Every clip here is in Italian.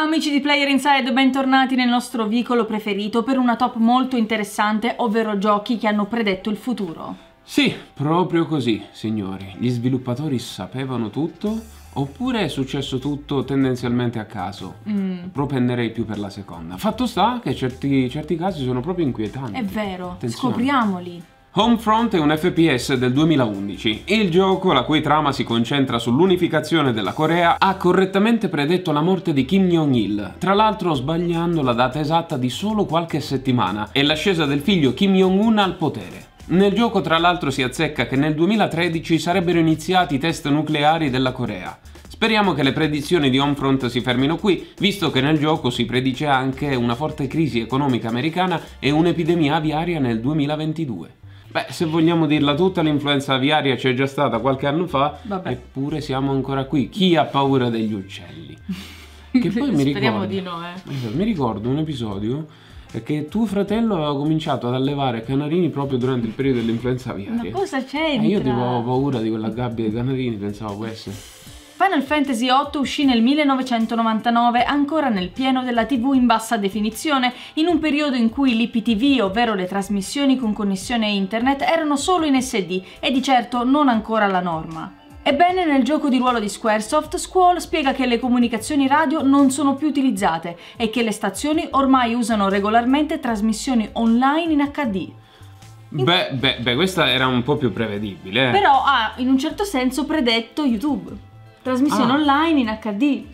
Amici di Player Inside, bentornati nel nostro vicolo preferito per una top molto interessante, ovvero giochi che hanno predetto il futuro. Sì, proprio così, signori. Gli sviluppatori sapevano tutto, Oppure è successo tutto tendenzialmente a caso? Mm. Propenderei più per la seconda. Fatto sta che certi, certi casi sono proprio inquietanti. È vero, Attenzione. scopriamoli. Homefront è un FPS del 2011. Il gioco, la cui trama si concentra sull'unificazione della Corea, ha correttamente predetto la morte di Kim Jong-il, tra l'altro sbagliando la data esatta di solo qualche settimana, e l'ascesa del figlio Kim Jong-un al potere. Nel gioco tra l'altro si azzecca che nel 2013 sarebbero iniziati i test nucleari della Corea. Speriamo che le predizioni di Homefront si fermino qui, visto che nel gioco si predice anche una forte crisi economica americana e un'epidemia aviaria nel 2022. Beh, se vogliamo dirla tutta, l'influenza aviaria c'è già stata qualche anno fa, Vabbè. eppure siamo ancora qui. Chi ha paura degli uccelli? Che poi mi ricordo, di no, eh. Esatto, mi ricordo un episodio che tuo fratello aveva cominciato ad allevare canarini proprio durante il periodo dell'influenza aviaria. Ma cosa c'è? Eh, e io tipo avevo paura di quella gabbia dei canarini, pensavo questo. Final Fantasy VIII uscì nel 1999, ancora nel pieno della TV in bassa definizione, in un periodo in cui l'IPTV, ovvero le trasmissioni con connessione internet, erano solo in SD e di certo non ancora la norma. Ebbene, nel gioco di ruolo di Squaresoft, Squall spiega che le comunicazioni radio non sono più utilizzate e che le stazioni ormai usano regolarmente trasmissioni online in HD. Beh, beh, beh, questa era un po' più prevedibile. Però ha in un certo senso predetto YouTube trasmissione ah. online in HD.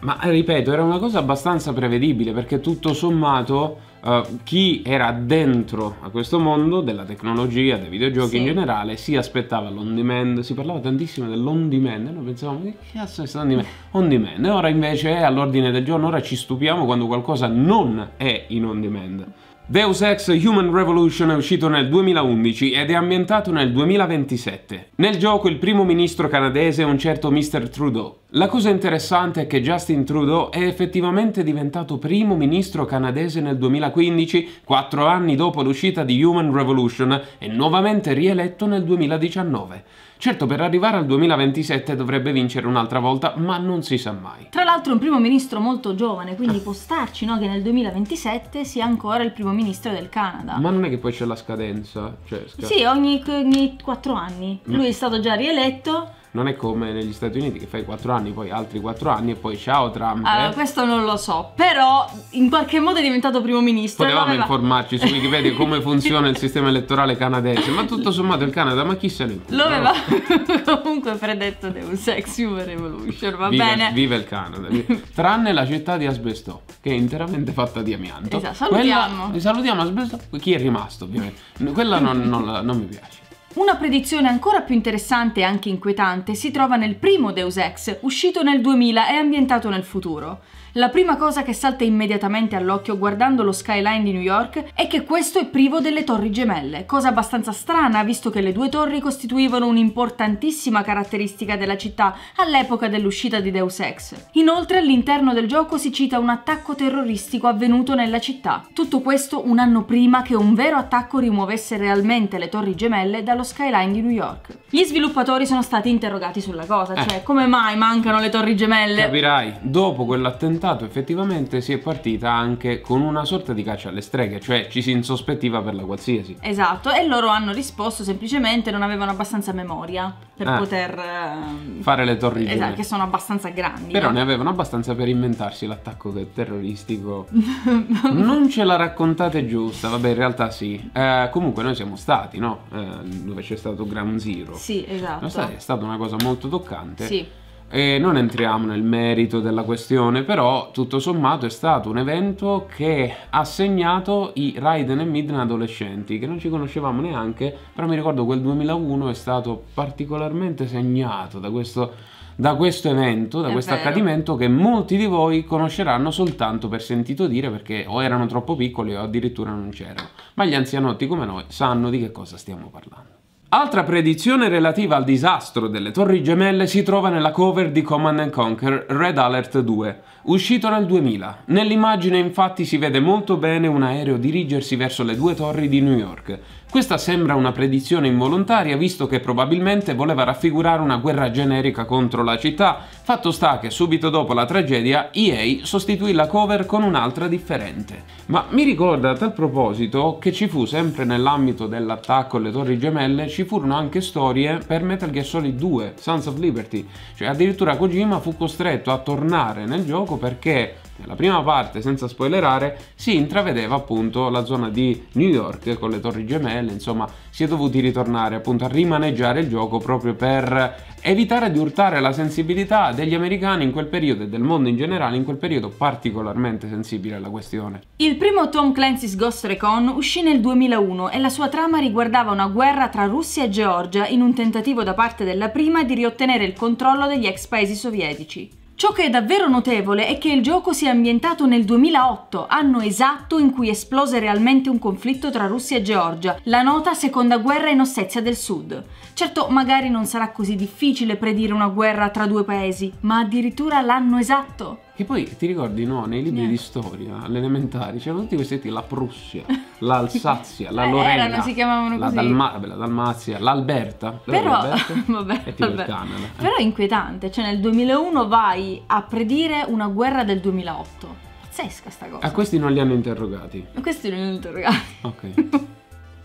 Ma eh, ripeto, era una cosa abbastanza prevedibile perché tutto sommato Uh, chi era dentro a questo mondo della tecnologia, dei videogiochi sì. in generale, si aspettava l'on demand, si parlava tantissimo dell'on demand, e noi pensavamo che cazzo è stato on demand? On demand, e ora invece è all'ordine del giorno, ora ci stupiamo quando qualcosa non è in on demand. Deus Ex Human Revolution è uscito nel 2011 ed è ambientato nel 2027. Nel gioco il primo ministro canadese è un certo Mr. Trudeau, la cosa interessante è che Justin Trudeau è effettivamente diventato primo ministro canadese nel 2015, quattro anni dopo l'uscita di Human Revolution, e nuovamente rieletto nel 2019. Certo, per arrivare al 2027 dovrebbe vincere un'altra volta, ma non si sa mai. Tra l'altro è un primo ministro molto giovane, quindi può starci no, che nel 2027 sia ancora il primo ministro del Canada. Ma non è che poi c'è la scadenza? Cioè, sc sì, ogni quattro anni. Lui è stato già rieletto non è come negli Stati Uniti che fai 4 anni, poi altri 4 anni e poi ciao Trump. Allora, ah, eh. questo non lo so, però in qualche modo è diventato primo ministro. Potevamo aveva... informarci su Wikipedia come funziona il sistema elettorale canadese, ma tutto sommato il Canada, ma chi se ne Lo aveva comunque predetto un Ex Human Revolution, va viva, bene. Viva il Canada, tranne la città di Asbestò, che è interamente fatta di amianto. Esatto, salutiamo. Quella, salutiamo Asbestò, chi è rimasto ovviamente. Quella non, non, non mi piace. Una predizione ancora più interessante e anche inquietante si trova nel primo Deus Ex, uscito nel 2000 e ambientato nel futuro. La prima cosa che salta immediatamente all'occhio guardando lo skyline di New York è che questo è privo delle torri gemelle, cosa abbastanza strana visto che le due torri costituivano un'importantissima caratteristica della città all'epoca dell'uscita di Deus Ex. Inoltre all'interno del gioco si cita un attacco terroristico avvenuto nella città. Tutto questo un anno prima che un vero attacco rimuovesse realmente le torri gemelle dallo skyline di New York. Gli sviluppatori sono stati interrogati sulla cosa, eh. cioè come mai mancano le torri gemelle? Capirai, dopo quell'attentato risultato effettivamente si è partita anche con una sorta di caccia alle streghe, cioè ci si insospettiva per la qualsiasi. Esatto, e loro hanno risposto semplicemente non avevano abbastanza memoria per ah, poter... Ehm, fare le torri Esatto, che sono abbastanza grandi. Però ne avevano abbastanza per inventarsi l'attacco terroristico. non ce la raccontate giusta, vabbè in realtà sì. Eh, comunque noi siamo stati, no? Eh, dove c'è stato Ground Zero. Sì, esatto. È stata una cosa molto toccante. Sì e non entriamo nel merito della questione, però tutto sommato è stato un evento che ha segnato i Raiden e Midna adolescenti, che non ci conoscevamo neanche, però mi ricordo quel 2001 è stato particolarmente segnato da questo, da questo evento, da questo accadimento che molti di voi conosceranno soltanto per sentito dire perché o erano troppo piccoli o addirittura non c'erano, ma gli anzianotti come noi sanno di che cosa stiamo parlando. Altra predizione relativa al disastro delle Torri Gemelle si trova nella cover di Command Conquer Red Alert 2, uscito nel 2000. Nell'immagine infatti si vede molto bene un aereo dirigersi verso le due torri di New York, questa sembra una predizione involontaria visto che probabilmente voleva raffigurare una guerra generica contro la città, fatto sta che subito dopo la tragedia EA sostituì la cover con un'altra differente. Ma mi ricorda a tal proposito che ci fu sempre nell'ambito dell'attacco alle torri gemelle ci furono anche storie per Metal Gear Solid 2, Sons of Liberty, cioè addirittura Kojima fu costretto a tornare nel gioco perché nella prima parte, senza spoilerare, si intravedeva appunto la zona di New York con le torri gemelle, insomma si è dovuti ritornare appunto a rimaneggiare il gioco proprio per evitare di urtare la sensibilità degli americani in quel periodo e del mondo in generale in quel periodo particolarmente sensibile alla questione. Il primo Tom Clancy's Ghost Recon uscì nel 2001 e la sua trama riguardava una guerra tra Russia e Georgia in un tentativo da parte della prima di riottenere il controllo degli ex paesi sovietici. Ciò che è davvero notevole è che il gioco sia ambientato nel 2008, anno esatto in cui esplose realmente un conflitto tra Russia e Georgia, la nota seconda guerra in Ossetia del Sud. Certo, magari non sarà così difficile predire una guerra tra due paesi, ma addirittura l'anno esatto. Che poi ti ricordi, no, nei libri yeah. di eh. storia, all'elementare, c'erano tutti questi etti, la Prussia, l'Alsazia, la Lorena, eh, erano, si chiamavano la, così. Dalma- la Dalmazia, l'Alberta, però, vabbè, vabbè. Però è inquietante, cioè nel 2001 vai a predire una guerra del 2008. Pazzesca sta cosa. A questi non li hanno interrogati. A questi non li hanno interrogati. Ok.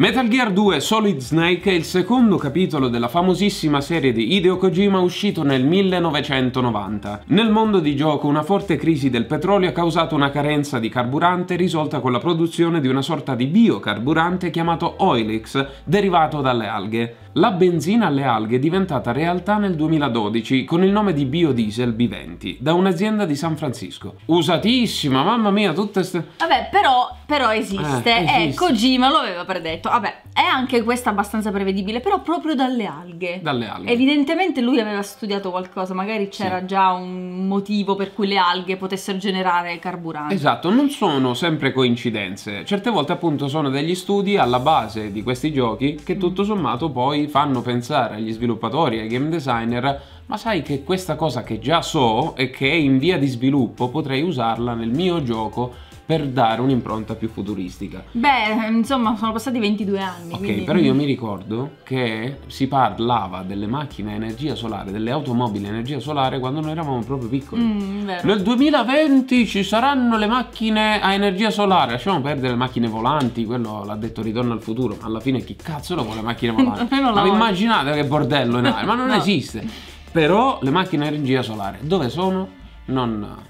Metal Gear 2 Solid Snake è il secondo capitolo della famosissima serie di Hideo Kojima uscito nel 1990. Nel mondo di gioco una forte crisi del petrolio ha causato una carenza di carburante risolta con la produzione di una sorta di biocarburante chiamato Oilex, derivato dalle alghe. La benzina alle alghe è diventata realtà nel 2012 con il nome di biodiesel B20 da un'azienda di San Francisco. Usatissima, mamma mia, tutte ste... Vabbè, però, però esiste. Eh, eh esiste. Eh, Kojima lo aveva predetto. Vabbè, è anche questa abbastanza prevedibile, però proprio dalle alghe. Dalle alghe. Evidentemente lui aveva studiato qualcosa, magari c'era sì. già un motivo per cui le alghe potessero generare carburante. Esatto, non sono sempre coincidenze. Certe volte appunto sono degli studi alla base di questi giochi che tutto mm. sommato poi fanno pensare agli sviluppatori e ai game designer ma sai che questa cosa che già so e che è in via di sviluppo potrei usarla nel mio gioco per dare un'impronta più futuristica. Beh, insomma, sono passati 22 anni. Ok, quindi... però io mi ricordo che si parlava delle macchine a energia solare, delle automobili a energia solare quando noi eravamo proprio piccoli. Mm, Nel 2020 ci saranno le macchine a energia solare, lasciamo perdere le macchine volanti, quello l'ha detto Ritorno al futuro, ma alla fine chi cazzo lo vuole macchine volanti? non ma immaginate che bordello in aria, ma non no. esiste. Però le macchine a energia solare, dove sono? Non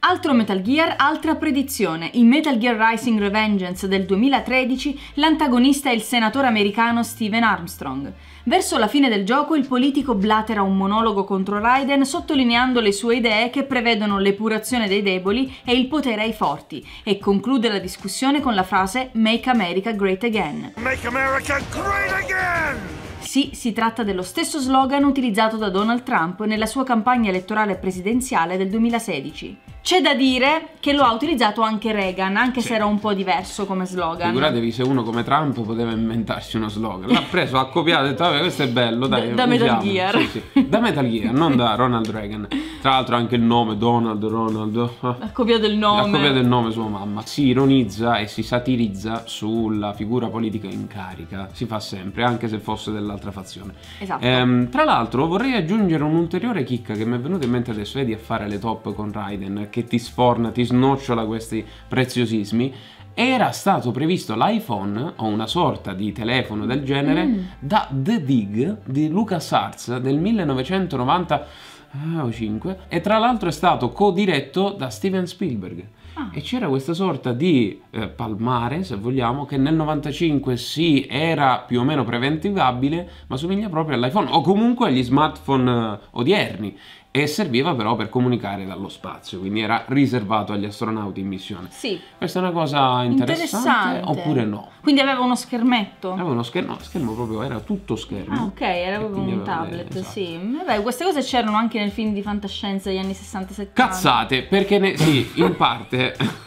Altro Metal Gear, altra predizione. In Metal Gear Rising Revengeance del 2013 l'antagonista è il senatore americano Steven Armstrong. Verso la fine del gioco il politico blatera un monologo contro Raiden sottolineando le sue idee che prevedono l'epurazione dei deboli e il potere ai forti e conclude la discussione con la frase Make America Great Again. Make America Great Again! Sì, si tratta dello stesso slogan utilizzato da Donald Trump nella sua campagna elettorale presidenziale del 2016. C'è da dire che lo ha utilizzato anche Reagan, anche se era un po' diverso come slogan. Figuratevi se uno come Trump poteva inventarsi uno slogan. L'ha preso, ha copiato e ha detto, vabbè, questo è bello, dai. Da, da Metal Gear. Sì, sì. Da Metal Gear, non da Ronald Reagan. Tra l'altro anche il nome, Donald, Ronald. Eh. Ha copiato il nome. Ha copiato il nome sua mamma. Si ironizza e si satirizza sulla figura politica in carica. Si fa sempre, anche se fosse dell'altra fazione. Esatto. Ehm, tra l'altro vorrei aggiungere un'ulteriore chicca che mi è venuta in mente adesso, vedi a fare le top con Raiden, che ti sforna, ti snocciola questi preziosismi, era stato previsto l'iPhone o una sorta di telefono del genere mm. da The Dig di Lucas Arts del 1995 ah, e tra l'altro è stato co-diretto da Steven Spielberg. Ah. E c'era questa sorta di eh, palmare, se vogliamo, che nel 95 sì era più o meno preventivabile, ma somiglia proprio all'iPhone o comunque agli smartphone eh, odierni e serviva però per comunicare dallo spazio, quindi era riservato agli astronauti in missione. Sì. Questa è una cosa interessante, interessante. oppure no? Quindi aveva uno schermetto? Aveva uno schermo, no, schermo proprio, era tutto schermo. Ah, ok, era proprio un tablet, esatto. sì. Vabbè, queste cose c'erano anche nel film di fantascienza degli anni 60-70. Cazzate, perché ne, sì, in parte...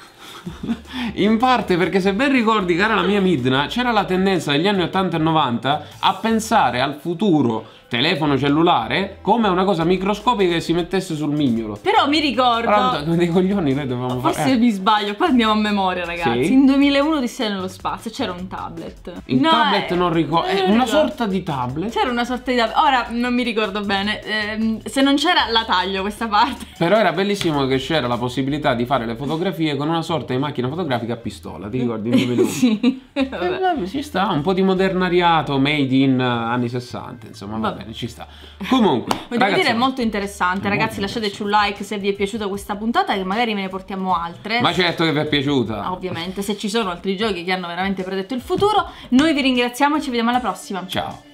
In parte perché se ben ricordi, cara la mia Midna, c'era la tendenza negli anni 80 e 90 a pensare al futuro telefono cellulare come una cosa microscopica che si mettesse sul mignolo. Però mi ricordo. Pronto, dei coglioni noi dovevamo Forse fare. Forse eh. mi sbaglio, qua andiamo a memoria, ragazzi. Sì. In 2001 di sé nello spazio c'era un tablet. Il no, tablet eh, non eh, ricordo. Eh, una sorta di tablet. C'era una sorta di tablet. Ora non mi ricordo bene. Eh, se non c'era, la taglio questa parte. Però era bellissimo che c'era la possibilità di fare le fotografie con una sorta di macchina fotografica a pistola. Ti ricordi? In 2001? sì. Vabbè. Eh, vabbè, ci sta, un po' di modernariato made in eh, anni 60. Insomma, vabbè. vabbè bene, ci sta. Comunque, voglio ragazzi, dire, è molto interessante. È ragazzi, molto lasciateci un like se vi è piaciuta questa puntata, che magari me ne portiamo altre. Ma certo che vi è piaciuta. Ovviamente, se ci sono altri giochi che hanno veramente predetto il futuro, noi vi ringraziamo e ci vediamo alla prossima. Ciao.